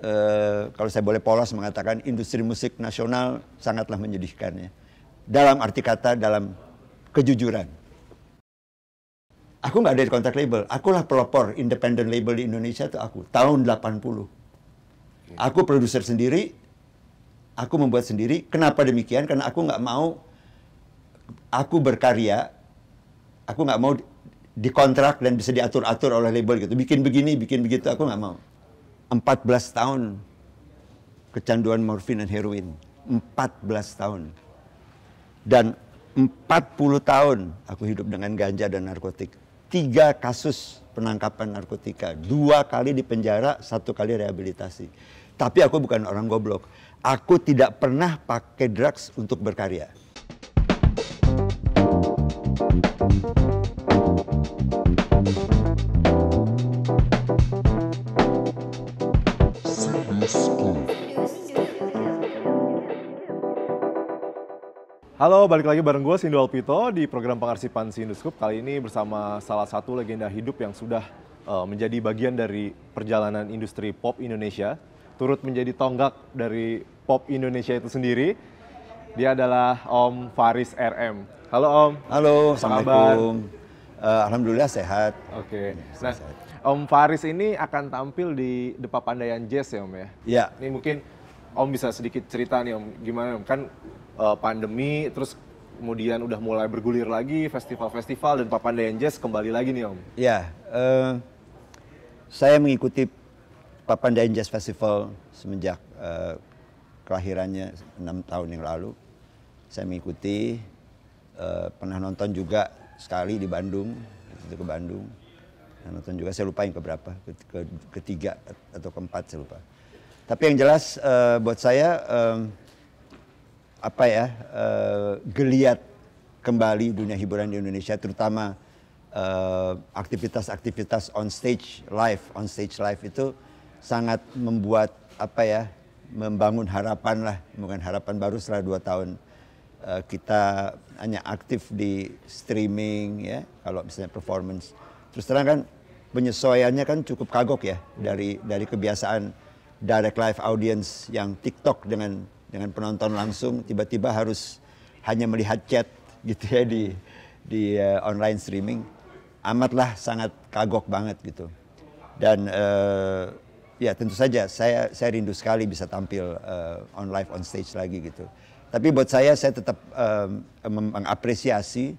Eh, kalau saya boleh polos mengatakan industri musik nasional sangatlah menyedihkannya. Dalam arti kata dalam kejujuran. Aku nggak ada di kontrak label, akulah pelopor independent label di Indonesia itu aku, tahun 80. Aku produser sendiri, aku membuat sendiri. Kenapa demikian? Karena aku nggak mau aku berkarya, aku nggak mau dikontrak dan bisa diatur-atur oleh label gitu. Bikin begini, bikin begitu, aku nggak mau. 14 tahun kecanduan morfin dan heroin. 14 tahun. Dan 40 tahun aku hidup dengan ganja dan narkotik. Tiga kasus penangkapan narkotika. Dua kali di penjara, satu kali rehabilitasi. Tapi aku bukan orang goblok. Aku tidak pernah pakai drugs untuk berkarya. Halo, balik lagi bareng gue Sindu Alpito di program pengarsipan Sinduskup. Kali ini bersama salah satu legenda hidup yang sudah uh, menjadi bagian dari perjalanan industri pop Indonesia, turut menjadi tonggak dari pop Indonesia itu sendiri. Dia adalah Om Faris RM. Halo Om. Halo, Assalamualaikum. Uh, Alhamdulillah sehat. Oke. Okay. Ya, nah, sehat. Om Faris ini akan tampil di Depa Pandayan Jazz ya Om ya? Iya. Ini mungkin Om bisa sedikit cerita nih Om, gimana Om? Kan uh, pandemi, terus kemudian udah mulai bergulir lagi festival-festival dan Papandayan Jazz kembali lagi nih Om. Iya. Uh, saya mengikuti Papandayan Jazz Festival semenjak uh, kelahirannya enam tahun yang lalu. Saya mengikuti, uh, pernah nonton juga sekali di Bandung, itu ke Bandung. Dan nonton juga saya lupa yang keberapa, ke, ke, ketiga atau keempat saya lupa. Tapi yang jelas uh, buat saya um, apa ya uh, geliat kembali dunia hiburan di Indonesia, terutama aktivitas-aktivitas uh, on stage live, on stage live itu sangat membuat apa ya membangun harapan lah, bukan harapan baru setelah dua tahun Eh, kita hanya aktif di streaming ya kalau misalnya performance terus terang kan penyesuaiannya kan cukup kagok ya dari dari kebiasaan direct live audience yang TikTok dengan dengan penonton langsung tiba-tiba harus hanya melihat chat gitu ya di di uh, online streaming amatlah sangat kagok banget gitu dan uh, ya tentu saja saya saya rindu sekali bisa tampil uh, on live on stage lagi gitu tapi buat saya, saya tetap um, mengapresiasi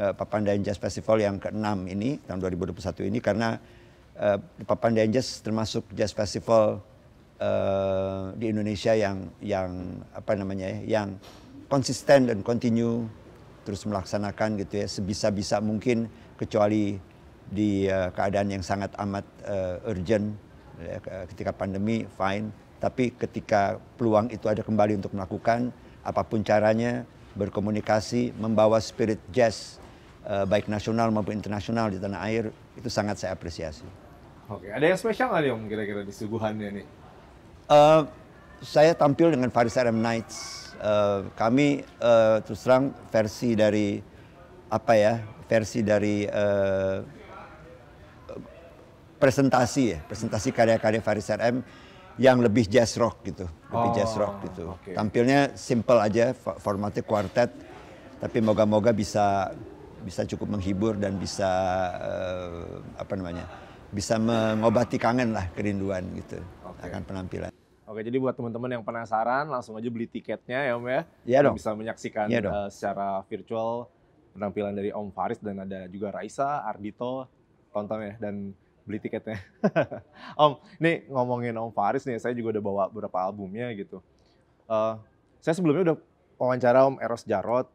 uh, eh, Papandayan Jazz Festival yang ke-6 ini, tahun 2021 ini, karena uh, eh, Papandayan Jazz termasuk Jazz Festival uh, di Indonesia yang yang apa namanya ya, yang konsisten dan continue terus melaksanakan gitu ya sebisa-bisa mungkin kecuali di uh, keadaan yang sangat amat uh, urgent ya, ketika pandemi fine tapi ketika peluang itu ada kembali untuk melakukan apapun caranya berkomunikasi membawa spirit jazz eh, baik nasional maupun internasional di tanah air itu sangat saya apresiasi. Oke, ada yang spesial nggak yang kira-kira di suguhannya nih? Uh, saya tampil dengan Faris RM Knights. Uh, eh, kami uh, terus terang versi dari apa ya? Versi dari uh, presentasi ya, presentasi karya-karya Faris RM yang lebih jazz rock gitu, lebih oh, jazz rock gitu. Okay. Tampilnya simple aja, formatnya quartet, tapi moga-moga bisa bisa cukup menghibur dan bisa uh, apa namanya, bisa mengobati kangen lah kerinduan gitu okay. akan penampilan. Oke, jadi buat teman-teman yang penasaran, langsung aja beli tiketnya ya Om ya. Iya dong. Bisa menyaksikan ya dong. Uh, secara virtual penampilan dari Om Faris dan ada juga Raisa, Ardito, tonton ya dan beli tiketnya. om, nih ngomongin Om Faris nih, saya juga udah bawa beberapa albumnya gitu. Uh, saya sebelumnya udah wawancara Om Eros Jarot,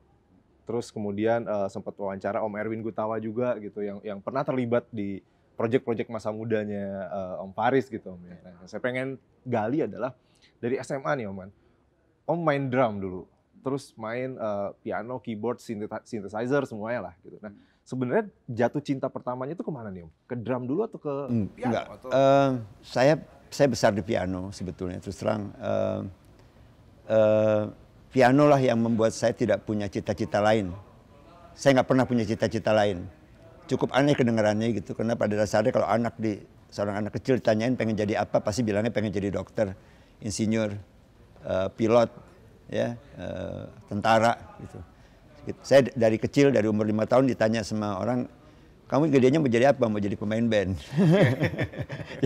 terus kemudian uh, eh, sempat wawancara Om Erwin Gutawa juga gitu, yang yang pernah terlibat di proyek-proyek masa mudanya uh, Om Faris gitu Om. Ya. Nah, saya pengen gali adalah dari SMA nih Om Man. Om main drum dulu, terus main uh, piano, keyboard, synthesizer semuanya lah gitu. Nah, hmm sebenarnya jatuh cinta pertamanya itu kemana nih om? Ke drum dulu atau ke hmm, piano? Enggak. Atau? Uh, saya saya besar di piano sebetulnya terus terang. Uh, uh, piano lah yang membuat saya tidak punya cita-cita lain. Saya nggak pernah punya cita-cita lain. Cukup aneh kedengarannya gitu karena pada dasarnya kalau anak di seorang anak kecil ditanyain pengen jadi apa pasti bilangnya pengen jadi dokter, insinyur, uh, pilot, ya uh, tentara gitu. Gitu. Saya dari kecil dari umur lima tahun ditanya sama orang, kamu gedenya mau jadi apa? Mau jadi pemain band.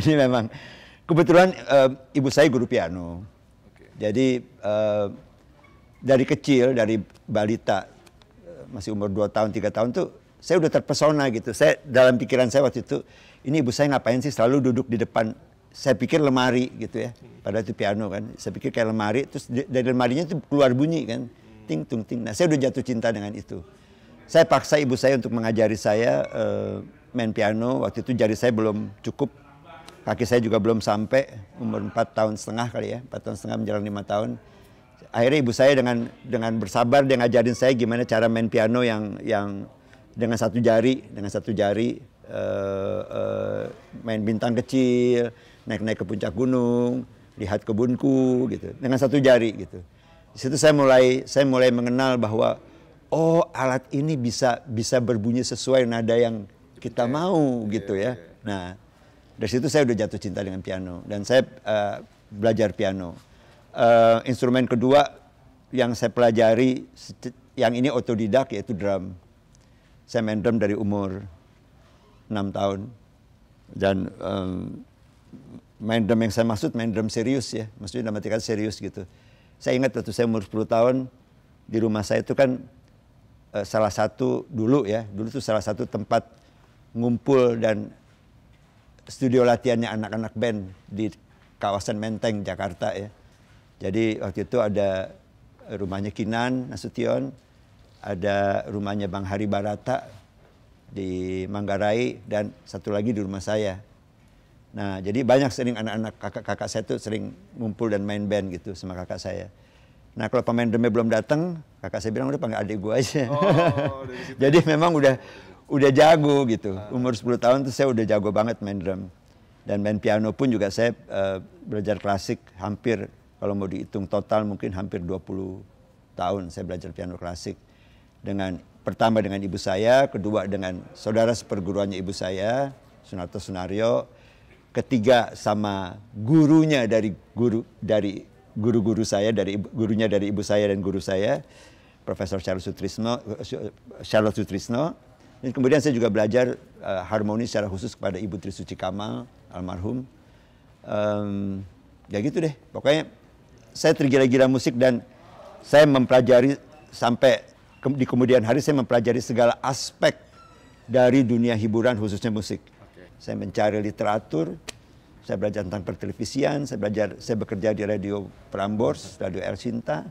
ini memang kebetulan uh, ibu saya guru piano. Okay. Jadi uh, dari kecil dari balita eh, masih umur dua tahun tiga tahun tuh saya udah terpesona gitu. Saya dalam pikiran saya waktu itu ini ibu saya ngapain sih selalu duduk di depan saya pikir lemari gitu ya. Padahal itu piano kan. Saya pikir kayak lemari terus dari lemarinya tuh keluar bunyi kan ting tung ting. Nah, saya udah jatuh cinta dengan itu. Saya paksa ibu saya untuk mengajari saya uh, main piano. Waktu itu jari saya belum cukup, kaki saya juga belum sampai umur 4 tahun setengah kali ya, 4 tahun setengah menjelang 5 tahun. Akhirnya ibu saya dengan dengan bersabar dia ngajarin saya gimana cara main piano yang yang dengan satu jari, dengan satu jari uh, uh, main bintang kecil, naik-naik ke puncak gunung, lihat kebunku gitu, dengan satu jari gitu. Di situ saya mulai saya mulai mengenal bahwa oh alat ini bisa bisa berbunyi sesuai nada yang kita okay. mau okay. gitu ya. Okay. Nah, dari situ saya udah jatuh cinta dengan piano dan saya uh, belajar piano. Uh, instrumen kedua yang saya pelajari yang ini otodidak yaitu drum. Saya main drum dari umur 6 tahun dan um, main drum yang saya maksud main drum serius ya, maksudnya dalam serius gitu. Saya ingat waktu saya umur 10 tahun di rumah saya itu kan e, salah satu dulu ya, dulu itu salah satu tempat ngumpul dan studio latihannya anak-anak band di kawasan Menteng Jakarta ya. Jadi waktu itu ada rumahnya Kinan Nasution, ada rumahnya Bang Hari Barata di Manggarai dan satu lagi di rumah saya. Nah, jadi banyak sering anak-anak kakak-kakak saya tuh sering ngumpul dan main band gitu sama kakak saya. Nah, kalau pemain drumnya belum datang, kakak saya bilang udah panggil adik gue aja. Oh, ya. jadi memang udah udah jago gitu. Ah. Umur 10 tahun tuh saya udah jago banget main drum. Dan main piano pun juga saya uh, belajar klasik hampir kalau mau dihitung total mungkin hampir 20 tahun saya belajar piano klasik. Dengan pertama dengan ibu saya, kedua dengan saudara seperguruannya ibu saya, Sunarto Sunario, ketiga sama gurunya dari guru dari guru-guru saya dari gurunya dari ibu saya dan guru saya Profesor Charles Sutrisno Charles Sutrisno dan kemudian saya juga belajar uh, harmoni secara khusus kepada Ibu Trisuci Suci Kamal almarhum um, ya gitu deh pokoknya saya tergila-gila musik dan saya mempelajari sampai ke, di kemudian hari saya mempelajari segala aspek dari dunia hiburan khususnya musik saya mencari literatur, saya belajar tentang pertelevisian, saya belajar saya bekerja di radio Prambors, radio El Sinta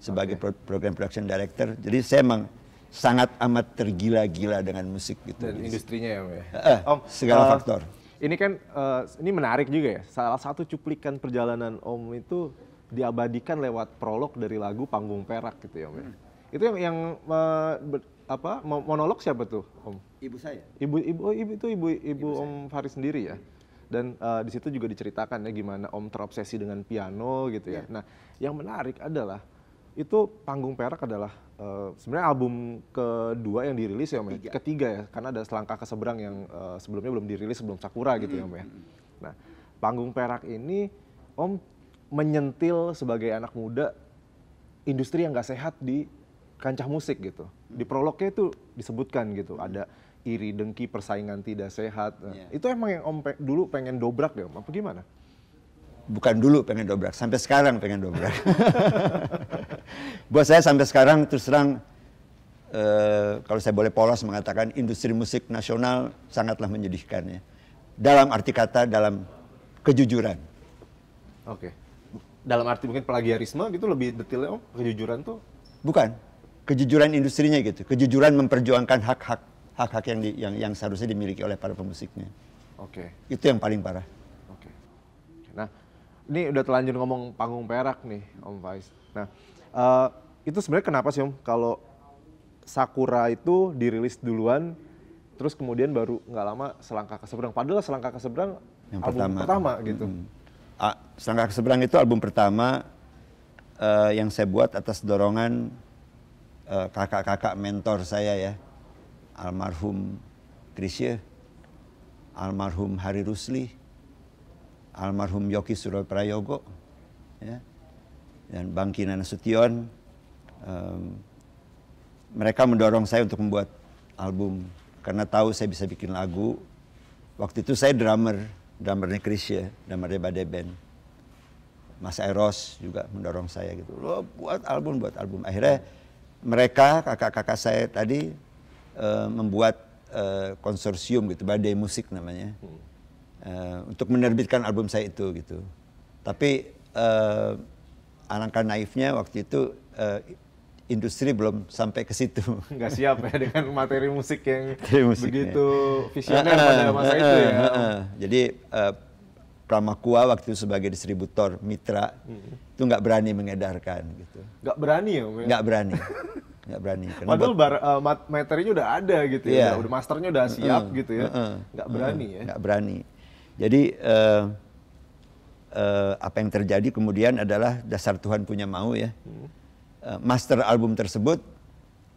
sebagai okay. program production director. Jadi saya memang sangat amat tergila-gila dengan musik gitu. Dan industrinya ya, Om ya? Eh, eh, om, segala uh, faktor. Ini kan uh, ini menarik juga ya. Salah satu cuplikan perjalanan Om itu diabadikan lewat prolog dari lagu Panggung Perak gitu ya, Om. Ya? Hmm. Itu yang yang uh, apa monolog siapa tuh om? Ibu saya. Ibu ibu oh, ibu itu ibu ibu, ibu om saya. Faris sendiri ya. Dan uh, di situ juga diceritakan ya gimana om terobsesi dengan piano gitu ya. ya. Nah yang menarik adalah itu panggung perak adalah uh, sebenarnya album kedua yang dirilis ya om ya. Ketiga ya karena ada selangkah ke seberang yang uh, sebelumnya belum dirilis sebelum Sakura gitu -hmm. ya om ya. Mm-hmm, mm-hmm. Nah panggung perak ini om menyentil sebagai anak muda industri yang nggak sehat di kancah musik gitu. Di prolognya itu disebutkan gitu, hmm. ada iri dengki persaingan tidak sehat. Yeah. Iya. Itu emang yang Om pe dulu pengen dobrak ya, Om? Apa gimana? Bukan dulu pengen dobrak, sampai sekarang pengen dobrak. Buat saya sampai sekarang terus terang Uh, kalau saya boleh polos mengatakan industri musik nasional sangatlah menyedihkan ya. Dalam arti kata dalam kejujuran. Oke. Okay. Dalam arti mungkin plagiarisme gitu lebih detailnya om, kejujuran tuh? Bukan kejujuran industrinya gitu, kejujuran memperjuangkan hak-hak hak-hak yang, yang yang seharusnya dimiliki oleh para pemusiknya. Oke. Okay. Itu yang paling parah. Oke. Okay. Nah, ini udah telanjur ngomong panggung perak nih, Om Faiz. Nah, uh, itu sebenarnya kenapa sih Om kalau Sakura itu dirilis duluan, terus kemudian baru nggak lama selangkah ke seberang. Padahal selangkah ke seberang yang album pertama, pertama gitu. Mm selangkah ke seberang itu album pertama uh, yang saya buat atas dorongan Eh, kakak-kakak mentor saya ya, almarhum Krisye, almarhum Hari Rusli, almarhum Yoki Suroy Prayogo, ya, dan Bang Kinan Sution, um, mereka mendorong saya untuk membuat album karena tahu saya bisa bikin lagu. Waktu itu saya drummer, drummernya Krisye, drummernya Bade Band. Mas Eros juga mendorong saya gitu, lo buat album, buat album. Akhirnya mereka kakak-kakak saya tadi uh, membuat uh, konsorsium gitu badai musik namanya uh, untuk menerbitkan album saya itu gitu tapi uh, alangkah naifnya waktu itu uh, industri belum sampai ke situ nggak siap ya dengan materi musik yang begitu ya. visioner pada masa itu ya jadi uh, Pramakua waktu itu sebagai distributor mitra hmm. itu nggak berani mengedarkan gitu. Nggak berani ya? ya? Nggak berani. nggak berani. Karena Padahal bar, uh, eh, materinya udah ada gitu yeah. ya, iya. udah, masternya udah siap -hmm. gitu ya. Nggak mm nggak berani -hmm. ya? Nggak berani. Jadi uh, uh, apa yang terjadi kemudian adalah dasar Tuhan punya mau ya. Hmm. Uh, master album tersebut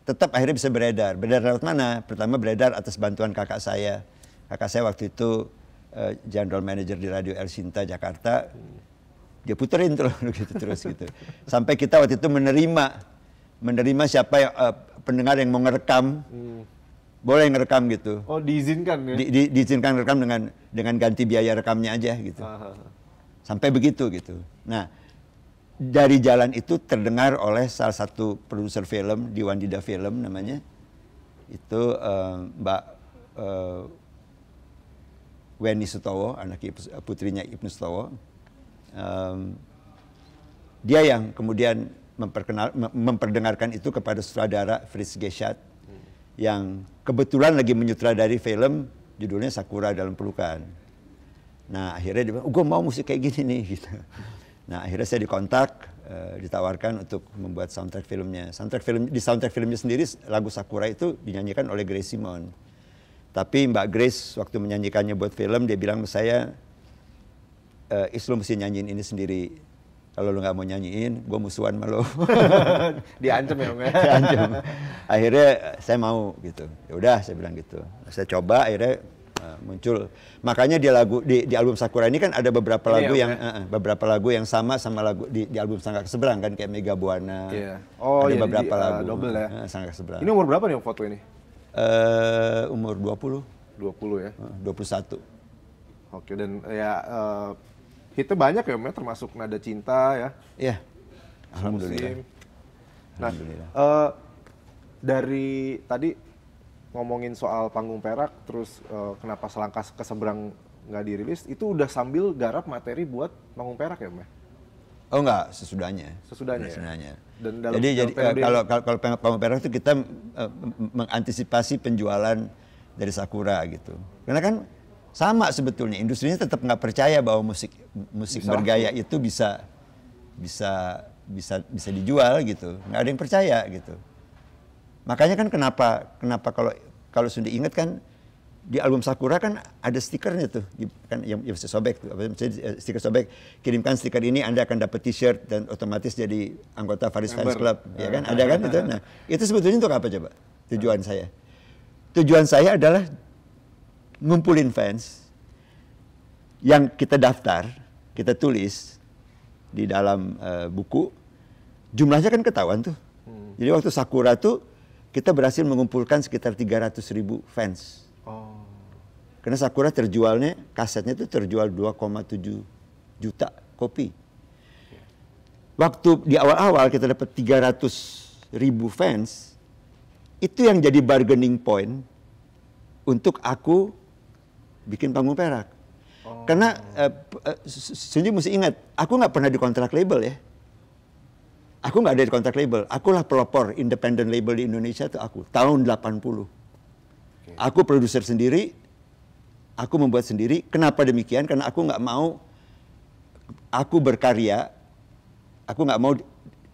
tetap akhirnya bisa beredar. Beredar lewat mana? Pertama beredar atas bantuan kakak saya. Kakak saya waktu itu uh, general manager di radio El Sinta Jakarta dia puterin terus gitu terus gitu sampai kita waktu itu menerima menerima siapa yang, uh, pendengar yang mau ngerekam hmm. boleh ngerekam gitu oh diizinkan ya di, di, diizinkan rekam dengan dengan ganti biaya rekamnya aja gitu Aha. Ah, ah. sampai begitu gitu nah dari jalan itu terdengar oleh salah satu produser film di Wandida Film namanya itu uh, Mbak Weni Sutowo, anak putrinya Ibnu Sutowo. Um, dia yang kemudian memperkenal, memperdengarkan itu kepada sutradara Fritz Geshat yang kebetulan lagi menyutradari film judulnya Sakura dalam pelukan. Nah akhirnya dia bilang, oh, gue mau musik kayak gini nih gitu. Nah akhirnya saya dikontak, uh, ditawarkan untuk membuat soundtrack filmnya. Soundtrack film di soundtrack filmnya sendiri lagu Sakura itu dinyanyikan oleh Grace Simon. Tapi Mbak Grace waktu menyanyikannya buat film dia bilang ke saya, e, eh, Islam mesti nyanyiin ini sendiri. Kalau lo nggak mau nyanyiin, gue musuhan sama lo. Diancam ya, Om. Ya? Diancam. Akhirnya eh, saya mau gitu. Ya udah, saya bilang gitu. Saya coba, akhirnya eh, muncul. Makanya di lagu di, di album Sakura ini kan ada beberapa ini ya, lagu ya, yang uh, beberapa lagu yang sama sama lagu di, di album Sangka Seberang kan kayak Mega Buana. Iya. Yeah. Oh, ada iya, beberapa di, lagu. Uh, double ya. Uh, Sangka Keseberang. Ini umur berapa nih foto ini? Uh, umur 20. 20 ya? Eh, uh, 21. Oke, dan ya uh, hitnya banyak ya, Om, ya, termasuk Nada Cinta ya? Iya, yeah. Alhamdulillah. Alhamdulillah. Nah, Uh, dari tadi ngomongin soal panggung perak, terus uh, kenapa selangkah ke seberang nggak dirilis, itu udah sambil garap materi buat panggung perak ya, Om? Ya? Oh enggak, sesudahnya. Sesudahnya. Sesudahnya. Ya? Dan dalam, jadi jadi eh, kalau, kalau kalau perak itu kita uh, mengantisipasi penjualan dari sakura gitu. Karena kan sama sebetulnya industrinya tetap nggak percaya bahwa musik musik bisa bergaya itu bisa bisa bisa bisa dijual gitu. Nggak ada yang percaya gitu. Makanya kan kenapa kenapa kalau kalau sudah ingat kan di album Sakura kan ada stikernya tuh kan yang, bisa ya, sobek tuh apa eh, stiker sobek kirimkan stiker ini Anda akan dapat t-shirt dan otomatis jadi anggota Faris Fans Club ya, ya kan ada kan itu nah itu sebetulnya untuk apa coba tujuan saya tujuan saya adalah ngumpulin fans yang kita daftar kita tulis di dalam uh, buku jumlahnya kan ketahuan tuh hmm. jadi waktu Sakura tuh kita berhasil mengumpulkan sekitar 300 ribu fans Oh. Karena Sakura terjualnya, kasetnya itu terjual 2,7 juta kopi. Waktu di awal-awal kita dapat 300 ribu fans, itu yang jadi bargaining point untuk aku bikin panggung perak. Oh. Karena uh, eh, uh, eh, Sunji mesti ingat, aku nggak pernah di kontrak label ya. Aku nggak ada di kontrak label. Akulah pelopor independent label di Indonesia itu aku tahun 80. Aku produser sendiri, aku membuat sendiri. Kenapa demikian? Karena aku nggak mau aku berkarya, aku nggak mau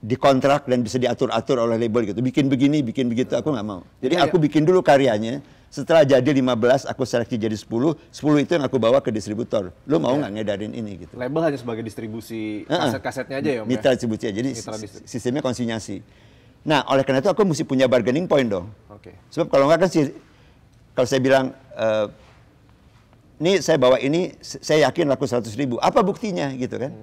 dikontrak dan bisa diatur-atur oleh label gitu. Bikin begini, bikin begitu, aku nggak mau. Jadi aku bikin dulu karyanya. Setelah jadi 15, aku seleksi jadi 10. 10 itu yang aku bawa ke distributor. Lo mau iya. nggak ya. ngedarin ini gitu. Label hanya sebagai distribusi kaset-kasetnya aja ya Om ya? Mitra distribusi aja. Jadi sistemnya konsinyasi. Nah, oleh karena itu aku mesti punya bargaining point dong. Oke. Okay. Sebab kalau nggak kan si kalau saya bilang, uh, ini saya bawa ini, saya yakin laku 100 ribu. Apa buktinya gitu kan?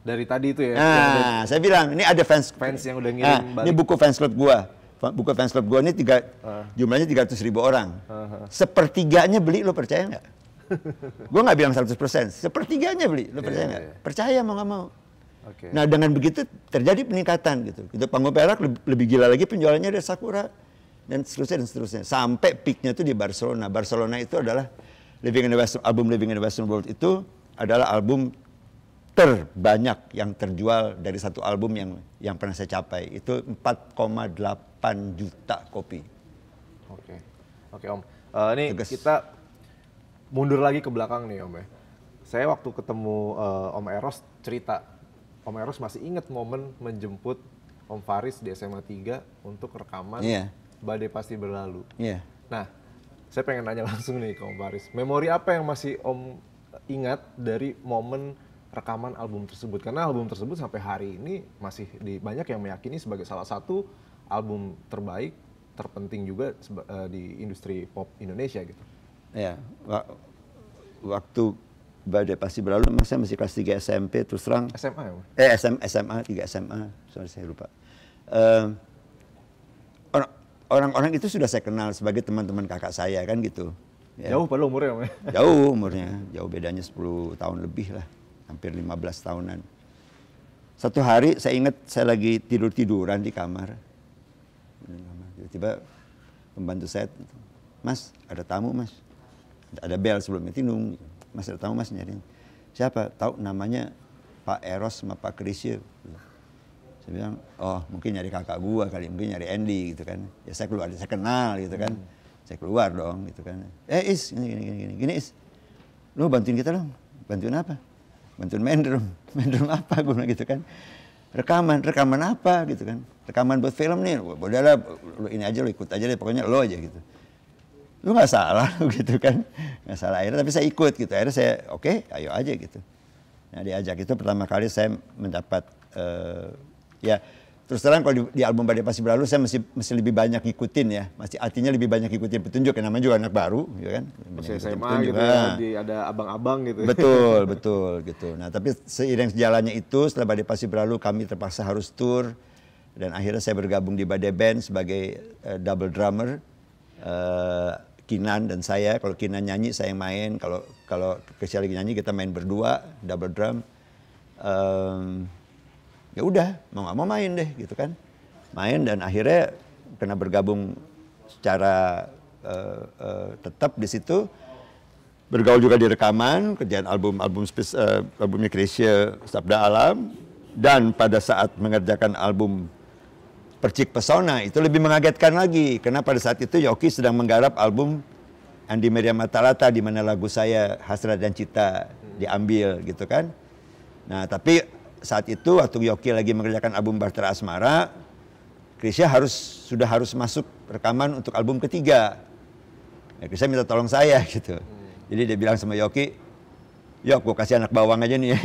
Dari tadi itu ya? Nah, saya bilang, ini ada fans. Fans yang udah ngirim nah, balik. Ini buku fans club gua. Buku fans club gua ini tiga, uh. jumlahnya 300 ribu orang. Uh ah, -huh. Ah. Sepertiganya beli, lo percaya nggak? gua nggak bilang 100 persen, sepertiganya beli, lo iya, percaya iya, nggak? Yeah, yeah. Percaya mau nggak mau. Okay. Nah dengan begitu terjadi peningkatan gitu. Itu panggung perak lebih gila lagi penjualannya dari Sakura dan seterusnya dan seterusnya sampai peaknya itu di Barcelona. Barcelona itu adalah Living in the West album Living in the Western World itu adalah album terbanyak yang terjual dari satu album yang yang pernah saya capai itu 4,8 juta kopi. Oke, oke om. Uh, ini Tegas. kita mundur lagi ke belakang nih om ya. Saya waktu ketemu uh, om Eros cerita, om Eros masih ingat momen menjemput om Faris di SMA 3 untuk rekaman. Yeah badai pasti berlalu. Iya. Yeah. Nah, saya pengen nanya langsung nih ke Om Faris. Memori apa yang masih Om ingat dari momen rekaman album tersebut? Karena album tersebut sampai hari ini masih di, banyak yang meyakini sebagai salah satu album terbaik, terpenting juga eh, di industri pop Indonesia gitu. Ya, waktu badai pasti berlalu, saya masih kelas 3 SMP terus terang. SMA ya? Eh, SM, SMA, 3 SMA, sorry saya lupa. Uh, orang-orang itu sudah saya kenal sebagai teman-teman kakak saya kan gitu. Ya. Jauh pada umurnya? Om. Ya? Jauh umurnya, jauh bedanya 10 tahun lebih lah, hampir 15 tahunan. Satu hari saya ingat saya lagi tidur-tiduran di kamar. Tiba-tiba pembantu saya, mas ada tamu mas. Ada bel sebelumnya, tinung. Mas ada tamu mas nyariin. Siapa? Tahu namanya Pak Eros sama Pak Krisye saya bilang oh mungkin nyari kakak gua kali mungkin nyari Andy gitu kan ya saya keluar saya kenal gitu kan hmm. saya keluar dong gitu kan eh is gini gini gini gini is lu bantuin kita dong bantuin apa bantuin main drum main drum apa gua bilang gitu kan rekaman rekaman apa gitu kan rekaman buat film nih boleh lah lu ini aja lu ikut aja deh pokoknya lo aja gitu lu nggak salah gitu kan nggak salah akhirnya tapi saya ikut gitu akhirnya saya oke okay, ayo aja gitu nah diajak itu pertama kali saya mendapat uh, ya terus terang kalau di, di album Badai Pasti Berlalu saya masih masih lebih banyak ngikutin ya masih artinya lebih banyak ngikutin petunjuk yang namanya juga anak baru ya kan masih gitu ya, ada abang-abang gitu ya. betul betul gitu nah tapi seiring jalannya itu setelah Badai Pasti Berlalu kami terpaksa harus tour dan akhirnya saya bergabung di Badai Band sebagai uh, double drummer uh, Kinan dan saya kalau Kinan nyanyi saya yang main kalau kalau Kesha lagi nyanyi kita main berdua double drum um, ya udah mau nggak mau main deh gitu kan main dan akhirnya kena bergabung secara uh, uh, tetap di situ bergaul juga di rekaman kerjaan album album spes, uh, albumnya Krisya Sabda Alam dan pada saat mengerjakan album Percik Pesona itu lebih mengagetkan lagi karena pada saat itu Yoki sedang menggarap album Andi Maria Matalata di mana lagu saya Hasrat dan Cita diambil gitu kan. Nah, tapi saat itu waktu Yoki lagi mengerjakan album Bartra Asmara, Krisya harus sudah harus masuk rekaman untuk album ketiga. Ya, Krisya minta tolong saya gitu. Jadi dia bilang sama Yoki, Yok, gue kasih anak bawang aja nih ya.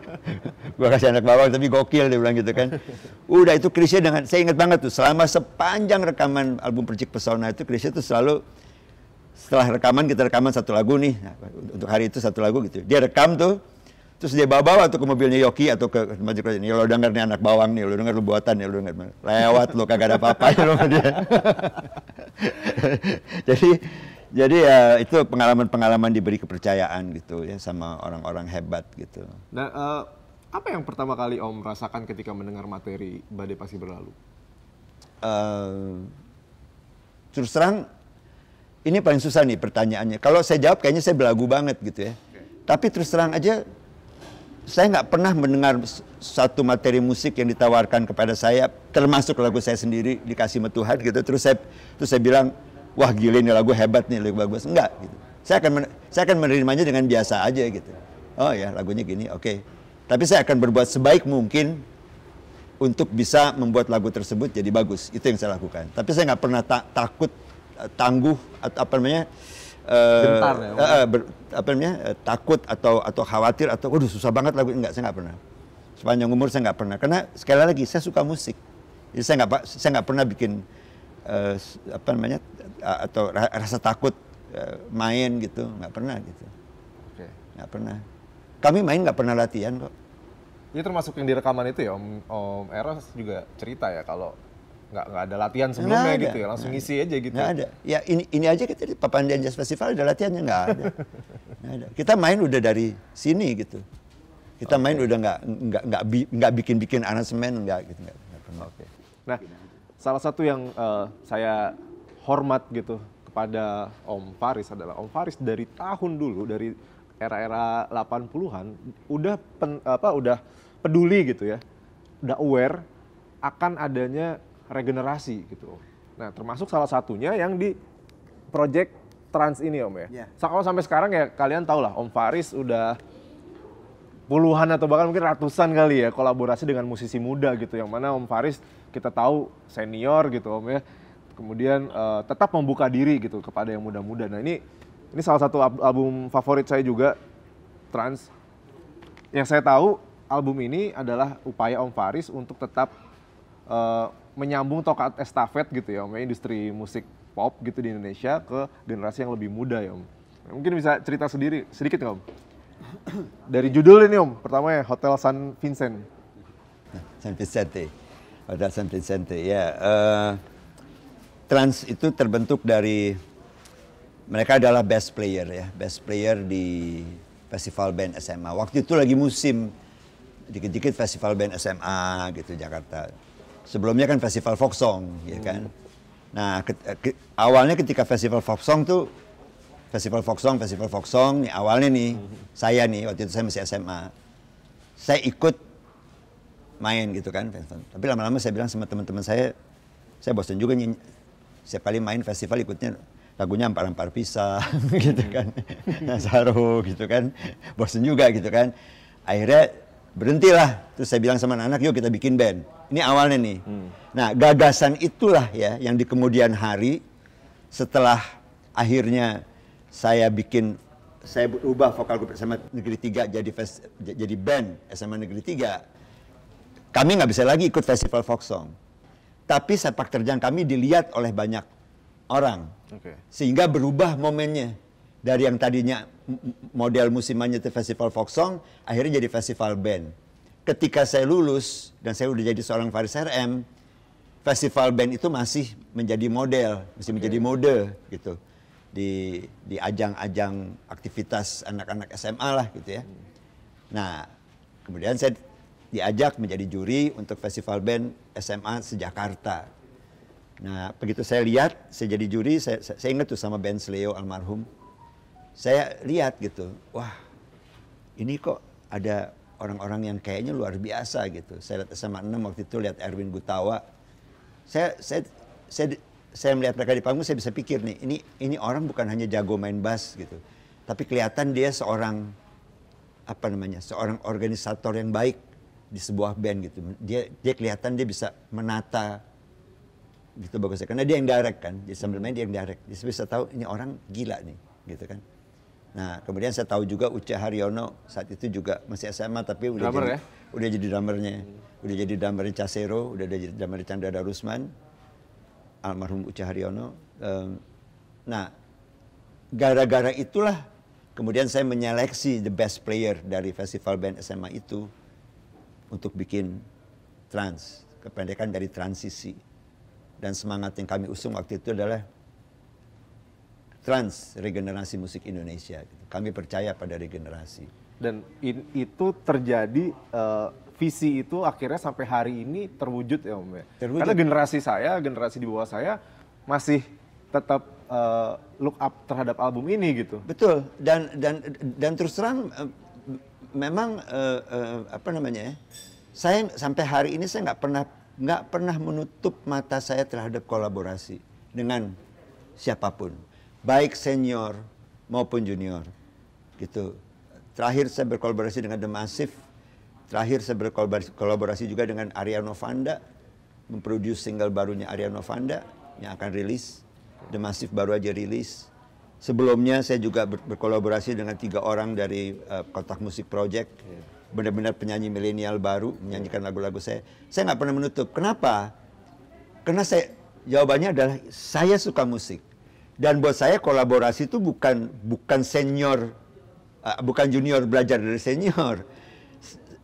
gue kasih anak bawang tapi gokil dia bilang gitu kan. Udah itu Krisya dengan, saya ingat banget tuh selama sepanjang rekaman album Percik Pesona itu Krisya tuh selalu setelah rekaman kita rekaman satu lagu nih nah, untuk hari itu satu lagu gitu dia rekam tuh Terus dia bawa-bawa tuh ke mobilnya Yoki atau ke tempat kerja. Nih lo denger nih anak bawang nih, lo denger lo buatan nih, lo denger. Lewat lo kagak ada apa-apa ya lo dia. jadi jadi ya itu pengalaman-pengalaman diberi kepercayaan gitu ya sama orang-orang hebat gitu. Nah, uh, apa yang pertama kali Om rasakan ketika mendengar materi Badai Pasti Berlalu? Uh, terus terang, ini paling susah nih pertanyaannya. Kalau saya jawab kayaknya saya belagu banget gitu ya. Tapi terus terang aja saya nggak pernah mendengar satu materi musik yang ditawarkan kepada saya termasuk lagu saya sendiri dikasih sama Tuhan gitu terus saya terus saya bilang wah gila ini lagu hebat nih lagu bagus enggak gitu saya akan saya akan menerimanya dengan biasa aja gitu oh ya lagunya gini oke okay. tapi saya akan berbuat sebaik mungkin untuk bisa membuat lagu tersebut jadi bagus itu yang saya lakukan tapi saya nggak pernah ta takut eh, tangguh atau apa namanya uh, Gentar, ya, uh, uh, ber, apa namanya uh, takut atau atau khawatir atau waduh susah banget lagu enggak saya nggak pernah sepanjang umur saya nggak pernah karena sekali lagi saya suka musik jadi saya nggak saya nggak pernah bikin uh, apa namanya uh, atau rasa takut uh, main gitu nggak pernah gitu okay. nggak pernah kami main nggak pernah latihan kok ini termasuk yang direkaman itu ya om om Eros juga cerita ya kalau nggak nggak ada latihan sebelumnya gitu ada. gitu ya langsung ngisi aja gitu nggak ada ya ini ini aja kita di Papandian Jazz Festival ada latihannya nggak ada. nggak ada kita main udah dari sini gitu kita okay. main udah nggak nggak nggak nggak bikin bikin aransemen nggak gitu nggak pernah okay. nah salah satu yang uh, saya hormat gitu kepada Om Faris adalah Om Faris dari tahun dulu dari era-era 80-an udah pen, apa udah peduli gitu ya udah aware akan adanya regenerasi gitu. Nah, termasuk salah satunya yang di project Trans ini Om ya. Yeah. Kalau sampai sekarang ya kalian tau lah Om Faris udah puluhan atau bahkan mungkin ratusan kali ya kolaborasi dengan musisi muda gitu yang mana Om Faris kita tahu senior gitu Om ya. Kemudian uh, tetap membuka diri gitu kepada yang muda-muda. Nah, ini ini salah satu album favorit saya juga Trans. Yang saya tahu album ini adalah upaya Om Faris untuk tetap uh, menyambung tokat estafet gitu ya om ya, industri musik pop gitu di Indonesia ke generasi yang lebih muda ya om mungkin bisa cerita sendiri sedikit nggak om dari judul ini om pertama ya Hotel San Vincent San Vicente Hotel San Vicente ya yeah. uh, Trans itu terbentuk dari mereka adalah best player ya best player di festival band SMA waktu itu lagi musim dikit-dikit festival band SMA gitu Jakarta sebelumnya kan festival folk song ya kan hmm. nah ke, ke, awalnya ketika festival folk song tuh festival folk song festival folk song nih, awalnya nih hmm. saya nih waktu itu saya masih SMA saya ikut main gitu kan tapi lama-lama saya bilang sama teman-teman saya saya bosan juga nih setiap kali main festival ikutnya lagunya empat-empat pisah gitu kan hmm. Nasaru gitu kan Bosan juga gitu kan akhirnya berhentilah terus saya bilang sama anak yuk kita bikin band ini awalnya nih. Hmm. Nah, gagasan itulah ya yang di kemudian hari setelah akhirnya saya bikin saya ubah vokal grup SMA Negeri 3 jadi fest, jadi band SMA Negeri 3. Kami nggak bisa lagi ikut festival folk song. Tapi sepak terjang kami dilihat oleh banyak orang. Okay. Sehingga berubah momennya. Dari yang tadinya model musimannya itu festival folk song, akhirnya jadi festival band ketika saya lulus dan saya udah jadi seorang Faris RM, festival band itu masih menjadi model, masih okay. menjadi mode gitu di di ajang-ajang aktivitas anak-anak SMA lah gitu ya. Nah, kemudian saya diajak menjadi juri untuk festival band SMA sejakarta. Nah, begitu saya lihat, saya jadi juri, saya, saya ingat tuh sama band Sleo almarhum. Saya lihat gitu, wah ini kok ada orang-orang yang kayaknya luar biasa gitu. Saya lihat sama 6 waktu itu lihat Erwin Gutawa. Saya saya saya saya melihat mereka di panggung saya bisa pikir nih, ini ini orang bukan hanya jago main bass gitu. Tapi kelihatan dia seorang apa namanya? seorang organisator yang baik di sebuah band gitu. Dia dia kelihatan dia bisa menata gitu bagusnya karena dia yang direct kan. Jadi sambil main dia yang direct. Jadi saya bisa tahu ini orang gila nih gitu kan. Nah, kemudian saya tahu juga Uca Haryono saat itu juga masih SMA tapi udah Drummer, jadi, ya? udah jadi drummernya. Udah jadi drummer Casero, udah jadi drummer Chandra Darusman. Almarhum Uca Haryono. nah, gara-gara itulah kemudian saya menyeleksi the best player dari festival band SMA itu untuk bikin trans, kependekan dari transisi. Dan semangat yang kami usung waktu itu adalah trans regenerasi musik Indonesia. Gitu. Kami percaya pada regenerasi. Dan in, itu terjadi uh, visi itu akhirnya sampai hari ini terwujud ya Om ya. Terwujud. Karena generasi saya, generasi di bawah saya masih tetap uh, look up terhadap album ini gitu. Betul. Dan dan dan terus terang uh, memang uh, uh, apa namanya ya? Saya sampai hari ini saya nggak pernah nggak pernah menutup mata saya terhadap kolaborasi dengan siapapun baik senior maupun junior. Gitu. Terakhir saya berkolaborasi dengan The Massive. Terakhir saya berkolaborasi juga dengan Ariano Novanda, memproduksi single barunya Ariano Novanda yang akan rilis. The Massive baru aja rilis. Sebelumnya saya juga ber berkolaborasi dengan tiga orang dari uh, Kotak Musik Project. Iya. Benar-benar penyanyi milenial baru menyanyikan lagu-lagu saya. Saya nggak pernah menutup. Kenapa? Karena saya jawabannya adalah saya suka musik dan buat saya kolaborasi itu bukan bukan senior, ah, bukan junior belajar dari senior,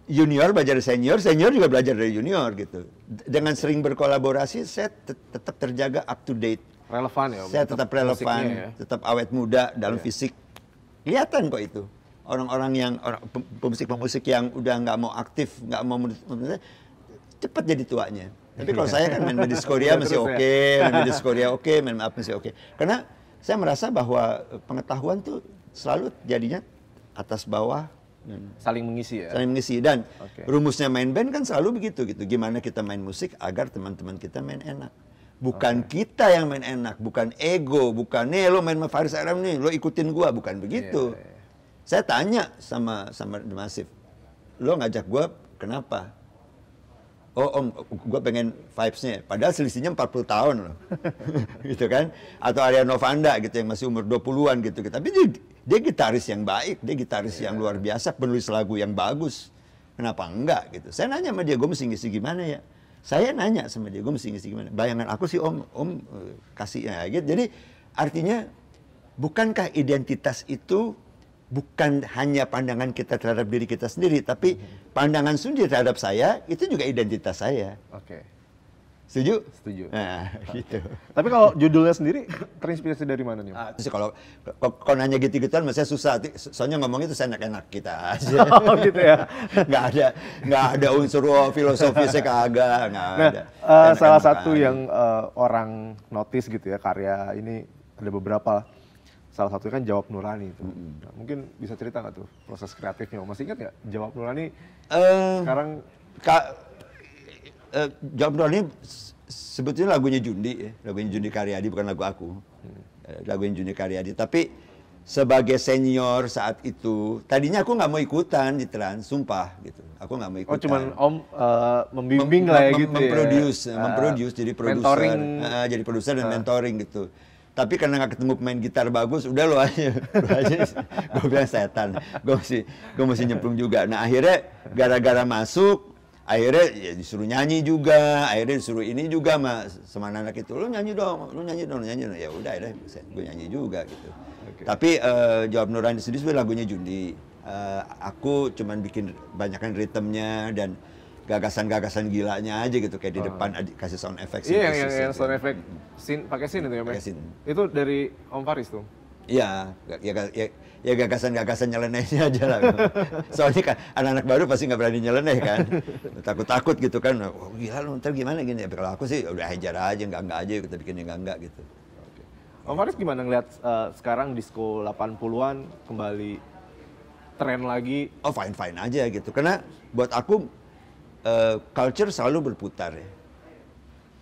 junior belajar dari senior, senior juga belajar dari junior gitu. Dengan sering berkolaborasi, saya tetap terjaga up to date. Relevan ya. Saya tetap, tetap relevan, ya. tetap awet muda dalam yeah. fisik. Kelihatan kok itu orang-orang yang orang, pemusik-pemusik yang udah nggak mau aktif, nggak mau cepat jadi tuanya. Tapi kalau saya kan main medis Korea ya. masih oke, okay, main medis Korea oke, okay, main maaf masih oke. Okay. Karena saya merasa bahwa eh, pengetahuan tuh selalu jadinya atas bawah saling mengisi ya. Saling mengisi dan okay. rumusnya main band kan selalu begitu gitu. Gimana kita main musik agar teman-teman kita main enak. Bukan okay. kita yang main enak, bukan ego, bukan nih lo main sama Faris Aram nih, lo ikutin gua, bukan iya, begitu. Yeah, yeah. Saya tanya sama sama The lo ngajak gua kenapa? oh om gue pengen vibesnya padahal selisihnya 40 tahun loh gitu kan atau Arya Novanda gitu yang masih umur 20-an gitu tapi dia, dia gitaris yang baik dia gitaris yeah. yang iya. luar biasa penulis lagu yang bagus kenapa enggak gitu saya nanya sama dia gue mesti ngisi gimana ya saya nanya sama dia gue mesti ngisi gimana bayangan aku sih om om eh, kasih ya gitu jadi artinya bukankah identitas itu bukan hanya pandangan kita terhadap diri kita sendiri, tapi -hmm. pandangan sendiri terhadap saya itu juga identitas saya. Oke. Okay. Setuju? Setuju. Nah, gitu. Tapi kalau judulnya sendiri terinspirasi dari mana nih? Ah, kalau kalau nanya gitu-gituan maksudnya susah. Soalnya ngomong itu enak-enak kita aja. oh, gitu ya. nggak ada nggak ada unsur oh, filosofi, saya kagak, nggak nah, ada. Uh, salah satu yang uh, orang notice gitu ya karya ini ada beberapa salah satunya kan jawab nurani itu. Mm-hmm. Nah, mungkin bisa cerita nggak tuh proses kreatifnya? Masih ingat nggak jawab nurani? Uh, sekarang ka, uh, jawab nurani sebetulnya lagunya Jundi ya, lagunya Jundi Karyadi bukan lagu aku. Hmm. Eh, lagunya Jundi Karyadi, tapi sebagai senior saat itu tadinya aku nggak mau ikutan di trans sumpah gitu aku nggak mau oh, ikutan oh cuman om uh, membimbing mem lah ya gitu memproduce ya? memproduce uh, jadi produser uh, jadi produser dan uh. mentoring gitu tapi karena nggak ketemu pemain gitar bagus udah lo aja lo aja gue bilang setan gue masih, gue mesti nyemplung juga nah akhirnya gara-gara masuk akhirnya ya disuruh nyanyi juga akhirnya disuruh ini juga sama sama anak, -anak itu lo nyanyi dong lo nyanyi dong lo nyanyi dong ya udah akhirnya gue nyanyi juga gitu okay. tapi uh, jawab Nurani sendiri sebenarnya lagunya Jundi uh, aku cuman bikin banyakkan ritmenya dan gagasan-gagasan gilanya aja gitu kayak di ah. depan uh. kasih sound effect Iya yeah, yang, iya, gitu. sound effect sin pakai sin itu ya, pakai Itu dari Om Faris tuh. Iya, ya, ya, ya gagasan-gagasan nyelenehnya aja lah. Soalnya kan anak-anak baru pasti nggak berani nyeleneh kan. Takut-takut gitu kan. Oh, gila lu ntar gimana gini. Ya, kalau aku sih udah hajar aja, enggak-enggak aja kita bikin enggak-enggak gitu. Oke. Om Faris gimana ngeliat uh, sekarang disco 80-an kembali tren lagi? Oh fine-fine aja gitu. Karena buat aku Eh, culture selalu berputar ya.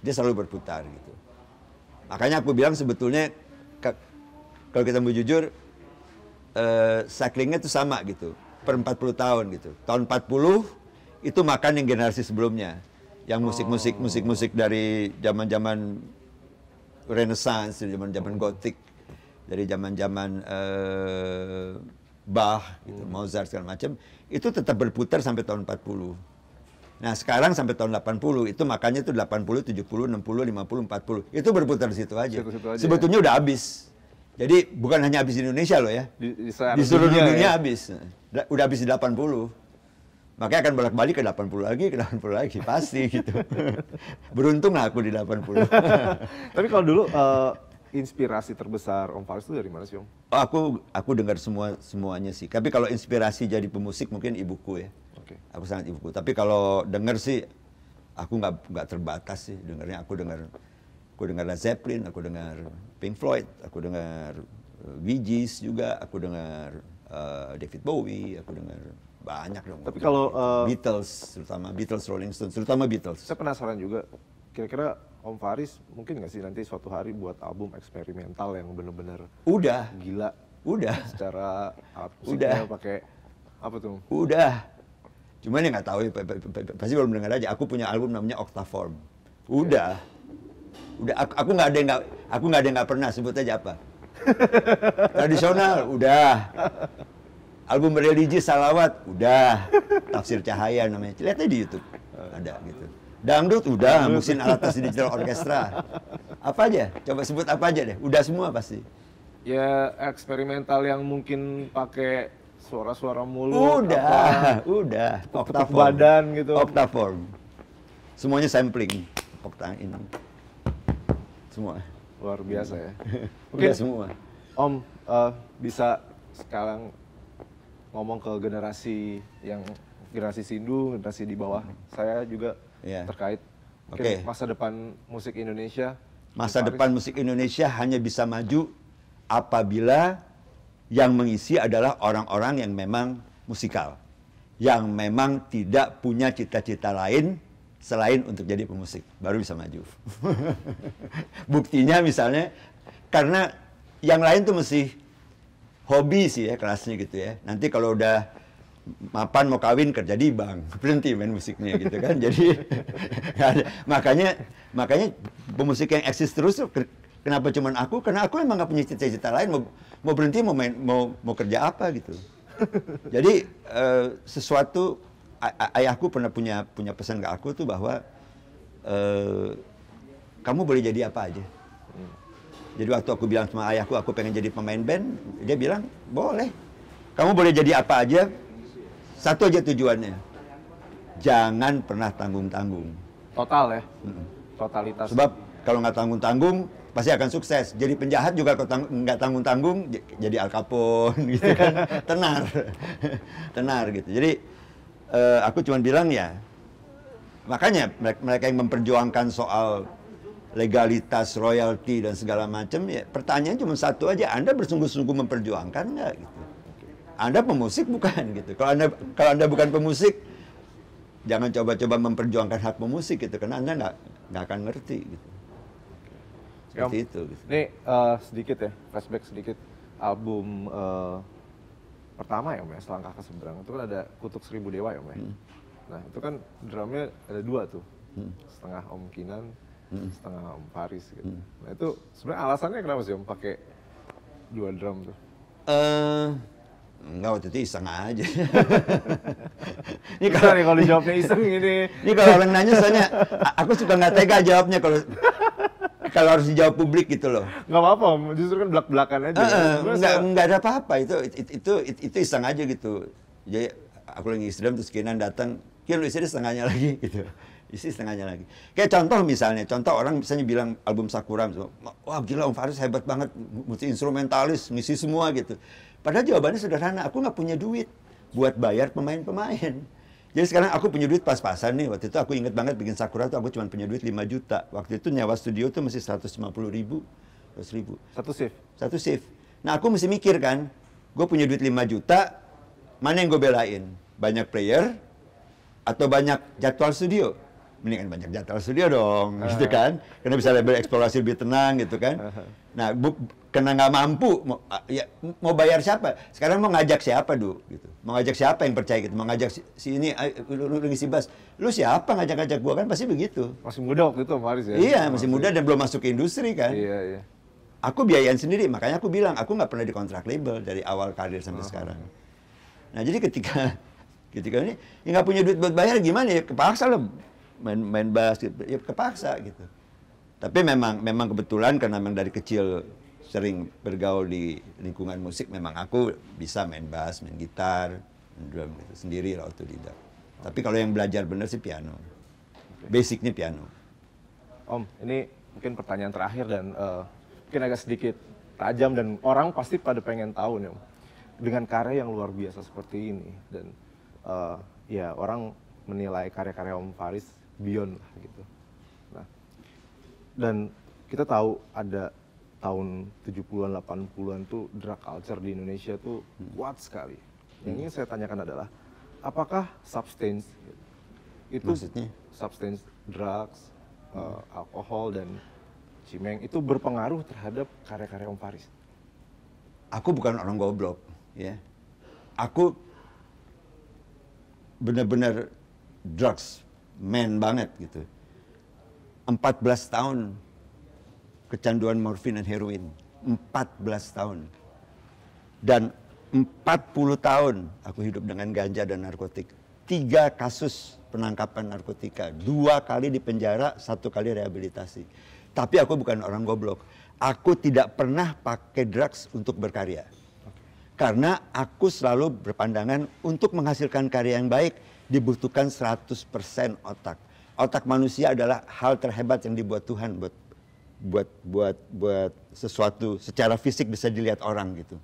Dia selalu berputar gitu. Makanya aku bilang sebetulnya kalau kita mau jujur uh, cyclingnya itu sama gitu per 40 tahun gitu. Tahun 40 itu makan yang generasi sebelumnya. Yang musik-musik oh. musik-musik dari zaman-zaman Renaissance, dari zaman-zaman Gotik, dari zaman-zaman uh, Bach, gitu, hmm. Mozart segala macam, itu tetap berputar sampai tahun 40. Nah sekarang sampai tahun 80 itu makanya itu 80, 70, 60, 50, 40 itu berputar di situ aja. Situ, situ aja ya. Sebetulnya ya? udah habis. Jadi bukan hanya habis di Indonesia loh ya. Di, di, di seluruh dunia, dunia ya? habis. Udah habis di 80. Makanya akan bolak-balik ke 80 lagi, ke 80 lagi pasti gitu. Beruntung aku di 80. Tapi kalau dulu uh, inspirasi terbesar Om Faris itu dari mana sih Om? Oh, aku aku dengar semua semuanya sih. Tapi kalau inspirasi jadi pemusik mungkin ibuku ya. Okay. Aku sangat ibuku. Tapi kalau denger sih, aku nggak nggak terbatas sih dengarnya. Aku dengar, aku dengar Led Zeppelin, aku dengar Pink Floyd, aku dengar uh, eh, juga, aku dengar uh, eh, David Bowie, aku dengar banyak dong. Tapi kalau uh, Beatles, terutama Beatles, Rolling Stones, terutama Beatles. Saya penasaran juga, kira-kira Om Faris mungkin nggak sih nanti suatu hari buat album eksperimental yang benar-benar udah gila, udah secara alat musiknya udah pakai apa tuh? Udah Cuman yang nggak tahu ya, pasti belum dengar aja. Aku punya album namanya Octaform. Udah, udah. Aku nggak ada yang nggak, aku nggak ada yang nggak pernah sebut aja apa. Tradisional, udah. Album religi salawat, udah. Tafsir cahaya namanya. Lihat aja di YouTube ada gitu. Dangdut udah, Musin alat tas digital orkestra. Apa aja? Coba sebut apa aja deh. Udah semua pasti. Ya eksperimental yang mungkin pakai suara-suara mulu. udah apa, udah oktav badan gitu oktaform semuanya sampling octa, ini semua luar biasa ya oke okay. semua om uh, bisa sekarang ngomong ke generasi yang generasi sindu generasi di bawah saya juga yeah. terkait oke okay. masa depan musik Indonesia masa depan musik Indonesia hanya bisa maju apabila yang mengisi adalah orang-orang yang memang musikal, yang memang tidak punya cita-cita lain selain untuk jadi pemusik, baru bisa maju. Buktinya misalnya karena yang lain tuh mesti hobi sih ya kelasnya gitu ya. Nanti kalau udah mapan mau kawin kerja di bank berhenti main musiknya gitu kan jadi makanya makanya pemusik yang eksis terus tuh Kenapa cuman aku? Karena aku emang gak punya cita-cita lain. Mau, mau berhenti, mau main, mau mau kerja apa gitu. Jadi uh, sesuatu ayahku pernah punya punya pesan ke aku tuh bahwa uh, kamu boleh jadi apa aja. Hmm. Jadi waktu aku bilang sama ayahku aku pengen jadi pemain band, dia bilang boleh. Kamu boleh jadi apa aja. Satu aja tujuannya, jangan pernah tanggung tanggung. Total ya, totalitas. Sebab kalau nggak tanggung tanggung pasti akan sukses. Jadi penjahat juga nggak tanggung-tanggung jadi Al Capone gitu kan. Tenar. Tenar gitu. Jadi uh, aku cuma bilang ya makanya mereka yang memperjuangkan soal legalitas, royalti dan segala macam ya pertanyaan cuma satu aja, Anda bersungguh-sungguh memperjuangkan nggak gitu. Anda pemusik bukan gitu. Kalau Anda kalau Anda bukan pemusik jangan coba-coba memperjuangkan hak pemusik gitu karena Anda nggak nggak akan ngerti gitu seperti Yom. itu. Gitu. Ini uh, sedikit ya, flashback sedikit album uh, pertama ya Om ya, Selangkah ke Seberang. Itu kan ada Kutuk Seribu Dewa ya Om ya. Hmm. Nah itu kan drumnya ada dua tuh, hmm. setengah Om Kinan, hmm. setengah Om Paris gitu. Hmm. Nah itu sebenarnya alasannya kenapa sih Om pakai dua drum tuh? Uh, Enggak waktu itu iseng aja. ini kalau nih kalau dijawabnya iseng ini. Ini kalau orang nanya soalnya aku suka nggak tega jawabnya kalau kalau harus dijawab publik gitu loh. Gak apa-apa, justru kan belak-belakan aja. Uh, uh, nggak, ada apa-apa, itu, itu, itu, itu iseng aja gitu. Jadi aku lagi Instagram terus Kinan datang, Kinan lu istri setengahnya lagi gitu. Isi setengahnya lagi. Kayak contoh misalnya, contoh orang misalnya bilang album Sakura, misalnya, wah gila Om Faris hebat banget, musik instrumentalis, ngisi semua gitu. Padahal jawabannya sederhana, aku nggak punya duit buat bayar pemain-pemain jadi sekarang aku punya duit pas-pasan nih. Waktu itu aku inget banget bikin Sakura tuh aku cuma punya duit 5 juta. Waktu itu nyawa studio tuh masih 150 ribu. 100 ribu. Satu shift? Satu shift. Nah aku mesti mikir kan, gue punya duit 5 juta, mana yang gue belain? Banyak player atau banyak jadwal studio? Mendingan banyak jadwal studio dong, uh ah. -huh. gitu kan? Karena bisa lebih eksplorasi lebih tenang gitu kan. Uh ah. -huh. Nah, bu karena nggak mampu mau, ah, ya, mau bayar siapa sekarang mau ngajak siapa du gitu mau ngajak siapa yang percaya gitu mau ngajak si, si ini ah, lu, lu, si Bas lu siapa ngajak-ngajak gua kan pasti begitu masih muda waktu itu Faris ya iya masih, muda dan belum masuk ke industri kan iya iya aku biayain sendiri makanya aku bilang aku nggak pernah dikontrak label dari awal karir sampai oh. sekarang nah jadi ketika ketika ini ya nggak punya duit buat bayar gimana ya kepaksa lo main main bas gitu. ya kepaksa gitu tapi memang memang kebetulan karena memang dari kecil sering bergaul di lingkungan musik memang aku bisa main bass, main gitar, main drum gitu sendiri lah otodidak. Oh. Tapi kalau yang belajar bener sih piano. Basicnya piano. Om, ini mungkin pertanyaan terakhir dan uh, mungkin agak sedikit tajam dan orang pasti pada pengen tahu nih Om. Dengan karya yang luar biasa seperti ini dan uh, ya orang menilai karya-karya Om Faris beyond lah gitu. Nah, dan kita tahu ada tahun 70-an 80-an tuh drug culture di Indonesia tuh hmm. kuat sekali. Yang hmm. ingin saya tanyakan adalah apakah substance itu maksudnya substance drugs, hmm. uh, alkohol dan cimeng itu berpengaruh terhadap karya-karya Om Faris? Aku bukan orang goblok, ya. Aku benar-benar drugs man banget gitu. 14 tahun kecanduan morfin dan heroin. 14 tahun. Dan 40 tahun aku hidup dengan ganja dan narkotik. Tiga kasus penangkapan narkotika. Dua kali di penjara, satu kali rehabilitasi. Tapi aku bukan orang goblok. Aku tidak pernah pakai drugs untuk berkarya. Karena aku selalu berpandangan untuk menghasilkan karya yang baik dibutuhkan 100% otak. Otak manusia adalah hal terhebat yang dibuat Tuhan buat buat buat buat sesuatu secara fisik bisa dilihat orang gitu.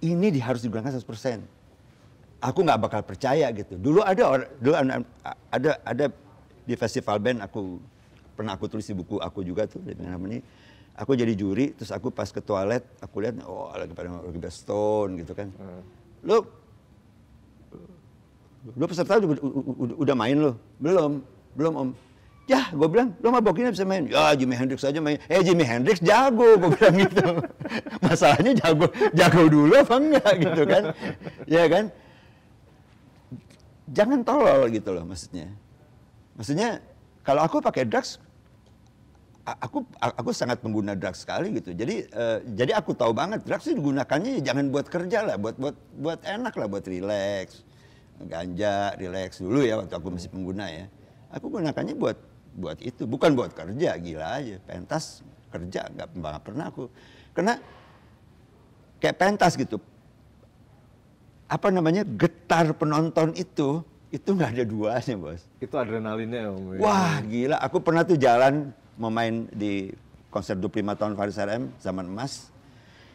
Ini di, harus digunakan 100%. Aku nggak bakal percaya gitu. Dulu ada orang, dulu ada ada di festival band aku pernah aku tulis di buku aku juga tuh dengan ini aku jadi juri terus aku pas ke toilet aku lihat oh lagi pada Rocky Stone gitu kan hmm. Lu lo lo peserta udah, udah main lo belum belum om Ya, gue bilang, lo mah mabokin bisa main. Ya, Jimi Hendrix aja main. Eh, Jimi Hendrix jago, gue bilang gitu. Masalahnya jago jago dulu apa enggak gitu kan. ya kan? Jangan tolol gitu loh maksudnya. Maksudnya, kalau aku pakai drugs, aku aku sangat pengguna drugs sekali gitu. Jadi uh, jadi aku tahu banget drugs itu digunakannya ya jangan buat kerja lah, buat buat buat enak lah, buat relax. Ganja, relax dulu ya waktu aku masih pengguna ya. Aku gunakannya buat buat itu bukan buat kerja gila aja pentas kerja nggak pernah pernah aku karena kayak pentas gitu apa namanya getar penonton itu itu nggak ada duanya bos itu adrenalinnya om wah gila aku pernah tuh jalan memain di konser 25 tahun Faris RM zaman emas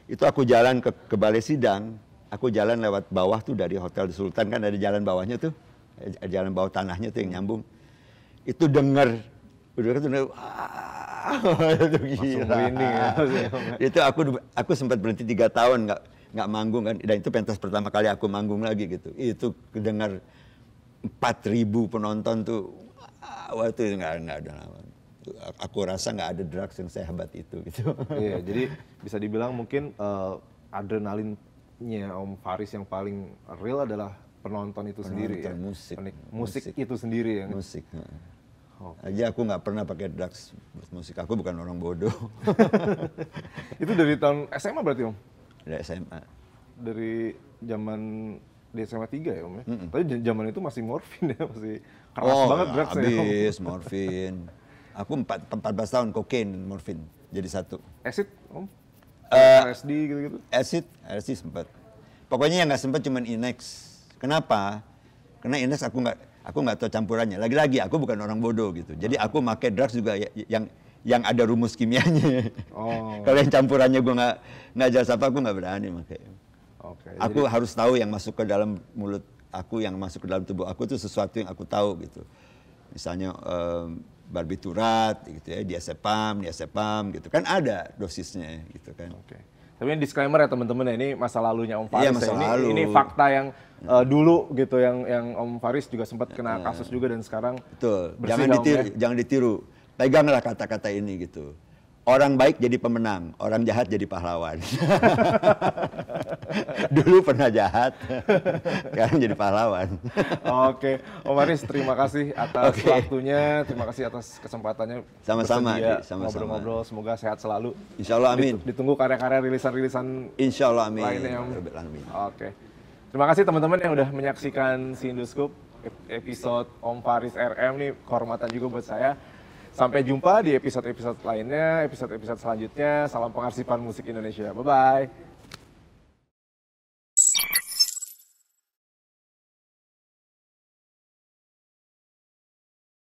itu aku jalan ke, ke Balai Sidang aku jalan lewat bawah tuh dari Hotel Sultan kan ada jalan bawahnya tuh eh, jalan bawah tanahnya tuh yang nyambung itu dengar udah itu denger, ah. itu gila. Ya, itu aku aku sempat berhenti tiga tahun nggak nggak manggung kan dan itu pentas pertama kali aku manggung lagi gitu itu kedengar empat ribu penonton tuh ah. waktu itu nggak nggak ada aku rasa nggak ada drugs yang sehebat itu gitu iya jadi bisa dibilang mungkin uh, adrenalinnya Om Faris yang paling real adalah penonton itu penonton sendiri ya musik Penik, musik, itu sendiri ya musik Oh. Aja aku nggak pernah pakai drugs musik. Aku bukan orang bodoh. itu dari tahun SMA berarti om? Dari SMA. Dari zaman di SMA tiga ya om ya? Mm -mm. Tapi zaman itu masih morfin ya? Masih keras oh, banget drugs abis, ya morfin. Aku 4, 14 tahun kokain morfin. Jadi satu. Acid om? Uh, eh, LSD gitu-gitu? Acid, LSD sempat. Pokoknya yang nggak sempat cuman Inex. Kenapa? Karena Ines aku nggak aku nggak tahu campurannya. Lagi-lagi aku bukan orang bodoh gitu. Jadi ah. aku pakai drugs juga ya, yang yang ada rumus kimianya. Oh. Kalau yang campurannya gue nggak ngajar siapa, apa aku nggak berani pakai. Okay, aku jadi... harus tahu yang masuk ke dalam mulut aku, yang masuk ke dalam tubuh aku itu sesuatu yang aku tahu gitu. Misalnya um, barbiturat gitu ya, diazepam, diazepam gitu kan ada dosisnya gitu kan. Okay. Tapi ini disclaimer ya teman-teman ya, ini masa lalunya Om iya, Faris. Iya, masa ya. ini, lalu. ini fakta yang uh, dulu gitu yang yang Om Faris juga sempat kena iya. kasus juga dan sekarang Betul. Jangan ditiru, ya. jangan ditiru. Peganglah kata-kata ini gitu orang baik jadi pemenang, orang jahat jadi pahlawan. Dulu pernah jahat, sekarang jadi pahlawan. Oke, Om Aris terima kasih atas okay. waktunya, terima kasih atas kesempatannya. Sama-sama, Ngobrol-ngobrol, semoga sehat selalu. Insya Allah amin. Ditunggu karya-karya rilisan-rilisan Insya Allah amin. lainnya. Om. Amin. Oke. Terima kasih teman-teman yang sudah menyaksikan si Sindoskop episode Om Faris RM nih kehormatan juga buat saya. Sampai jumpa di episode-episode lainnya, episode-episode selanjutnya. Salam pengarsipan musik Indonesia. Bye-bye.